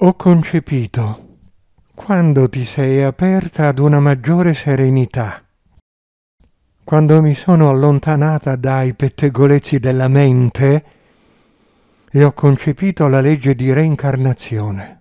Ho concepito quando ti sei aperta ad una maggiore serenità, quando mi sono allontanata dai pettegolezzi della mente e ho concepito la legge di reincarnazione.